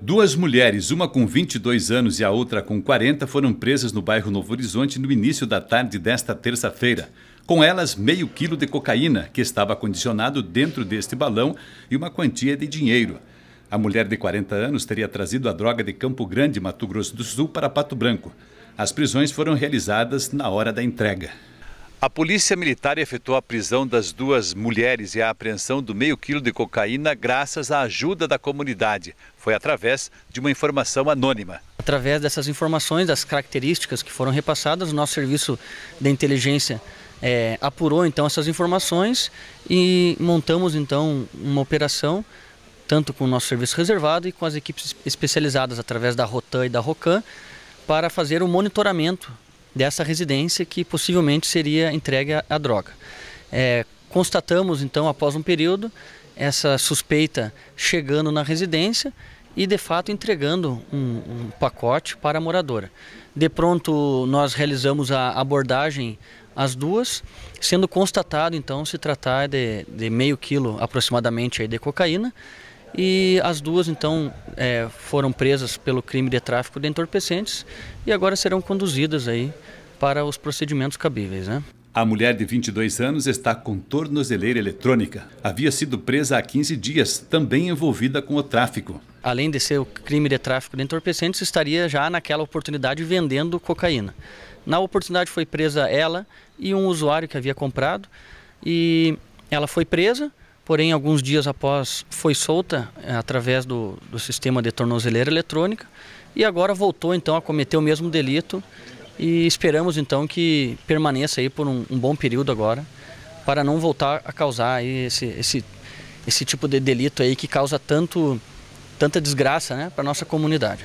Duas mulheres, uma com 22 anos e a outra com 40, foram presas no bairro Novo Horizonte no início da tarde desta terça-feira. Com elas, meio quilo de cocaína, que estava acondicionado dentro deste balão, e uma quantia de dinheiro. A mulher de 40 anos teria trazido a droga de Campo Grande, Mato Grosso do Sul, para Pato Branco. As prisões foram realizadas na hora da entrega. A Polícia Militar efetuou a prisão das duas mulheres e a apreensão do meio quilo de cocaína graças à ajuda da comunidade. Foi através de uma informação anônima. Através dessas informações, das características que foram repassadas, o nosso serviço de inteligência é, apurou então essas informações e montamos então uma operação tanto com o nosso serviço reservado e com as equipes especializadas através da Rotan e da Rocan para fazer o monitoramento dessa residência que possivelmente seria entregue à droga. É, constatamos então, após um período, essa suspeita chegando na residência e de fato entregando um, um pacote para a moradora. De pronto, nós realizamos a abordagem às duas, sendo constatado então se tratar de, de meio quilo aproximadamente aí, de cocaína e as duas então é, foram presas pelo crime de tráfico de entorpecentes e agora serão conduzidas aí para os procedimentos cabíveis, né? A mulher de 22 anos está com tornozeleira eletrônica. Havia sido presa há 15 dias, também envolvida com o tráfico. Além de ser o crime de tráfico de entorpecentes, estaria já naquela oportunidade vendendo cocaína. Na oportunidade foi presa ela e um usuário que havia comprado e ela foi presa Porém, alguns dias após, foi solta é, através do, do sistema de tornozeleira eletrônica e agora voltou então a cometer o mesmo delito e esperamos então que permaneça aí por um, um bom período agora para não voltar a causar esse, esse, esse tipo de delito aí que causa tanto, tanta desgraça né, para a nossa comunidade.